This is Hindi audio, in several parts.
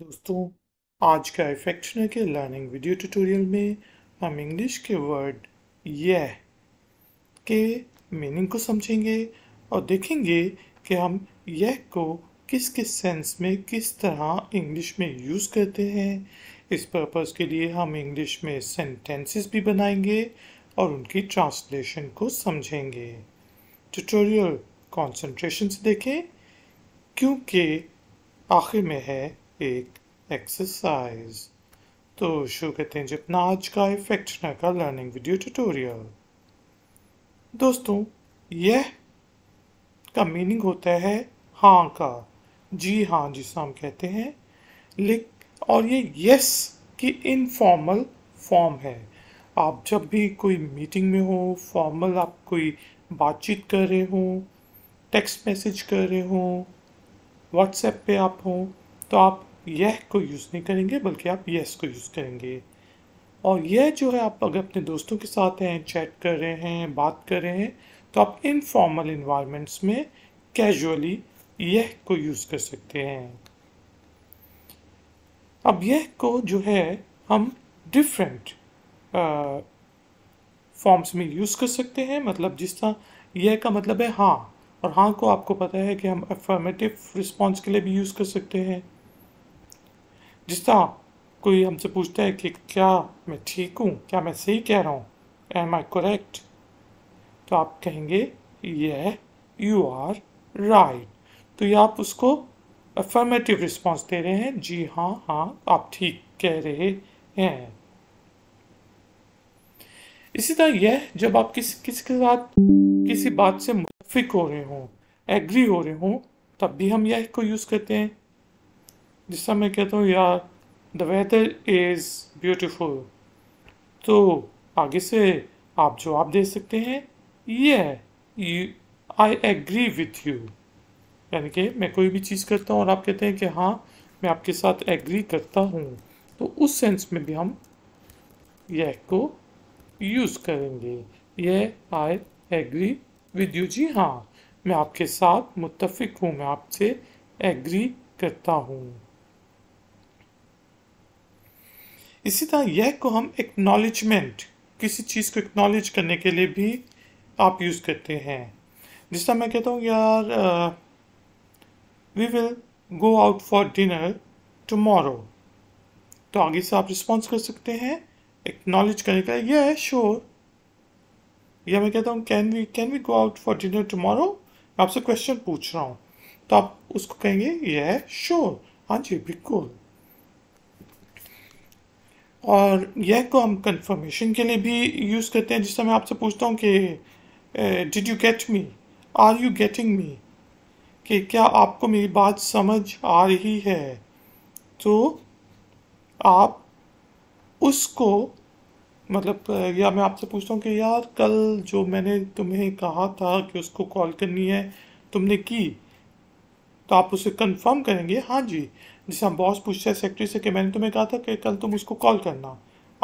दोस्तों आज का इफेक्शनर के लर्निंग वीडियो ट्यूटोरियल में हम इंग्लिश के वर्ड यह के मीनिंग को समझेंगे और देखेंगे कि हम यह को किस किस सेंस में किस तरह इंग्लिश में यूज़ करते हैं इस पर्पज़ के लिए हम इंग्लिश में सेंटेंसेस भी बनाएंगे और उनकी ट्रांसलेशन को समझेंगे ट्यूटोरियल कंसंट्रेशन से देखें क्योंकि आखिर में है एक एक्सरसाइज तो शुरू करते हैं जी अपना आज का इफेक्ट का लर्निंग वीडियो ट्यूटोरियल दोस्तों यह का मीनिंग होता है हाँ का जी हाँ जिसे हम कहते हैं लिख और ये यस की इनफॉर्मल फॉर्म है आप जब भी कोई मीटिंग में हो फॉर्मल आप कोई बातचीत कर रहे हो टेक्स्ट मैसेज कर रहे हो व्हाट्सएप पे आप हो तो आप यह को यूज़ नहीं करेंगे बल्कि आप यस को यूज़ करेंगे और यह जो है आप अगर अपने दोस्तों के साथ हैं चैट कर रहे हैं बात कर रहे हैं तो आप इनफॉर्मल इन्वायरमेंट्स में कैजुअली यह को यूज़ कर सकते हैं अब यह को जो है हम डिफरेंट फॉर्म्स में यूज़ कर सकते हैं मतलब जिस तरह यह का मतलब है हाँ और हाँ को आपको पता है कि हम अफर्मेटिव रिस्पॉन्स के लिए भी यूज़ कर सकते हैं जिस तरह कोई हमसे पूछता है कि क्या मैं ठीक हूँ क्या मैं सही कह रहा हूँ एम आई करेक्ट तो आप कहेंगे यह यू आर राइट तो ये आप उसको अफर्मेटिव रिस्पॉन्स दे रहे हैं जी हाँ हाँ आप ठीक कह रहे हैं इसी तरह यह जब आप किसी किसी के साथ किसी बात से मुतफिक हो रहे हों एग्री हो रहे हों तब भी हम यह को यूज़ करते हैं जिसका मैं कहता हूँ यार द वेदर इज़ ब्यूटिफुल तो आगे से आप जवाब दे सकते हैं ये you I agree with you यानी कि मैं कोई भी चीज़ करता हूँ और आप कहते हैं कि हाँ मैं आपके साथ एग्री करता हूँ तो उस सेंस में भी हम यह को यूज़ करेंगे यह आई एग्री विद यू जी हाँ मैं आपके साथ मुतफिक हूँ मैं आपसे एग्री करता हूँ इसी तरह यह को हम एक्नॉलेजमेंट किसी चीज़ को एक्नॉलेज करने के लिए भी आप यूज़ करते हैं जिस तरह मैं कहता हूँ यार we will go out for dinner tomorrow तो आगे से आप रिस्पॉन्स कर सकते हैं एक्नॉलेज करने का यह है श्योर या मैं कहता हूँ can we can we go out for dinner tomorrow मैं आपसे क्वेश्चन पूछ रहा हूँ तो आप उसको कहेंगे यह है श्योर हाँ जी बिल्कुल और यह को हम कंफर्मेशन के लिए भी यूज़ करते हैं जिससे मैं आपसे पूछता हूँ कि did you get me are you getting me कि क्या आपको मेरी बात समझ आ रही है तो आप उसको मतलब या मैं आपसे पूछता हूँ कि यार कल जो मैंने तुम्हें कहा था कि उसको कॉल करनी है तुमने की तो आप उसे कंफर्म करेंगे हाँ जी जैसे हम बॉस पूछते हैं सेक्रेटरी से कि मैंने तुम्हें कहा था कि कल तुम उसको कॉल करना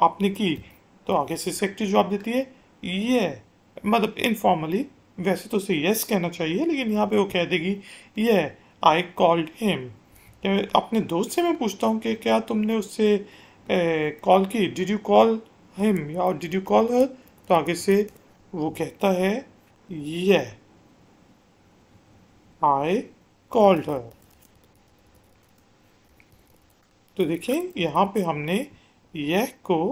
आपने की तो आगे से सेक्रेटरी जवाब देती है ये मतलब इनफॉर्मली वैसे तो उसे यस कहना चाहिए लेकिन यहाँ पे वो कह देगी ये आई कॉल्ड हिम अपने दोस्त से मैं पूछता हूँ कि क्या तुमने उससे कॉल की डिड यू कॉल हिम या डिड यू कॉल हर तो आगे से वो कहता है ये आई कॉल्ड हर तो देखिए यहाँ पे हमने यह को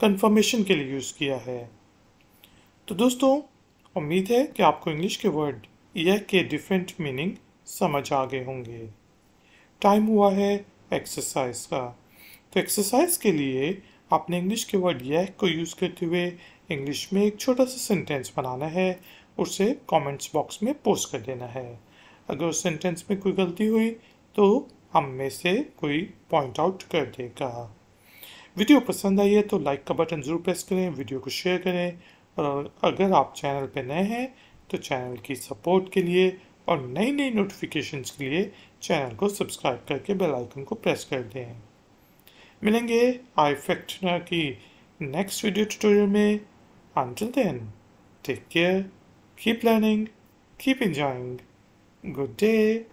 कंफर्मेशन के लिए यूज़ किया है तो दोस्तों उम्मीद है कि आपको इंग्लिश के वर्ड यह के डिफरेंट मीनिंग समझ आ गए होंगे टाइम हुआ है एक्सरसाइज का तो एक्सरसाइज के लिए आपने इंग्लिश के वर्ड यह को यूज़ करते हुए इंग्लिश में एक छोटा सा सेंटेंस बनाना है उसे कमेंट्स बॉक्स में पोस्ट कर देना है अगर उस सेंटेंस में कोई गलती हुई तो हम में से कोई पॉइंट आउट कर देगा वीडियो पसंद आई है तो लाइक का बटन ज़रूर प्रेस करें वीडियो को शेयर करें और अगर आप चैनल पर नए हैं तो चैनल की सपोर्ट के लिए और नई नई नोटिफिकेशंस के लिए चैनल को सब्सक्राइब करके बेल आइकन को प्रेस कर दें मिलेंगे आई फैक्टनर की नेक्स्ट वीडियो ट्यूटोरियल में until then take care keep learning keep enjoying good day